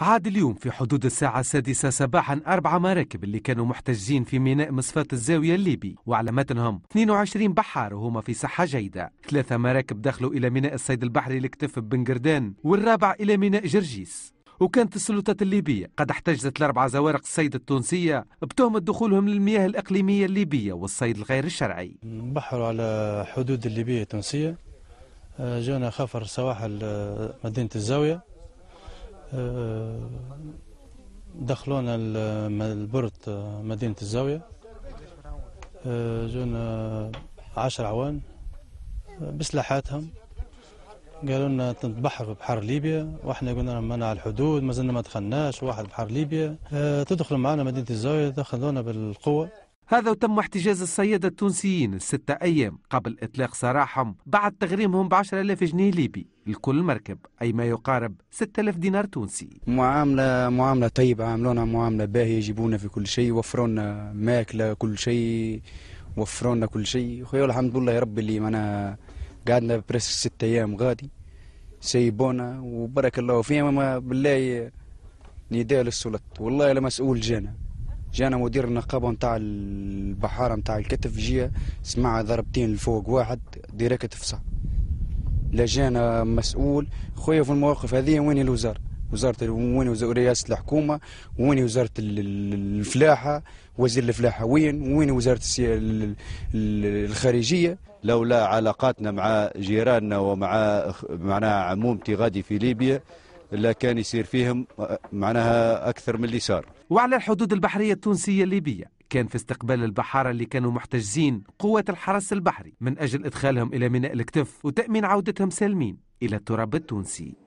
عاد اليوم في حدود الساعة السادسة صباحا أربعة مراكب اللي كانوا محتجزين في ميناء مصفات الزاوية الليبي وعلى متنهم 22 بحار وهما في صحة جيدة ثلاثة مراكب دخلوا إلى ميناء الصيد البحري الكتف بنقردان والرابع إلى ميناء جرجيس وكانت السلطات الليبية قد احتجزت الأربع زوارق الصيد التونسية بتهمة دخولهم للمياه الإقليمية الليبية والصيد الغير الشرعي بحروا على حدود الليبية التونسية آه، جانا خفر سواحل آه، مدينة الزاوية آه، دخلونا البرت آه، مدينة الزاوية آه، جونا عشر عوان بسلاحاتهم قالوا لنا تنتبحر في بحر ليبيا واحنا قلنا لهم على الحدود مازلنا ما دخلناش واحد بحر ليبيا تدخل معنا مدينة الزاوية دخلونا بالقوة هذا وتم احتجاز الصيادة التونسيين ستة أيام قبل إطلاق سراحهم بعد تغريمهم ب 10000 جنيه ليبي لكل مركب أي ما يقارب 6000 دينار تونسي معاملة معاملة طيبة عاملونا معاملة باهية يجيبونا في كل شيء وفرونا ماكلة كل شيء وفرونا كل شيء خويا الحمد لله يا رب اللي أنا قعدنا برس ستة أيام غادي سيبونا وبارك الله فيهم بالله نداء للسلطة والله لمسؤول مسؤول جانا جانا مدير النقابه نتاع البحاره نتاع الكتف جيا سمع ضربتين لفوق واحد ديريكت فصح لا جانا مسؤول خويا في المواقف هذه وين الوزاره وزاره وين رئاسه الحكومه وين وزاره الفلاحه وزير الفلاحه وين وين وزاره الخارجيه لولا علاقاتنا مع جيراننا ومع معناها عمومتي غادي في ليبيا الا كان يصير فيهم آه، معناها أكثر من اللي صار وعلى الحدود البحرية التونسية الليبية كان في استقبال البحارة اللي كانوا محتجزين قوات الحرس البحري من أجل إدخالهم إلى ميناء الكتف وتأمين عودتهم سالمين إلى التراب التونسي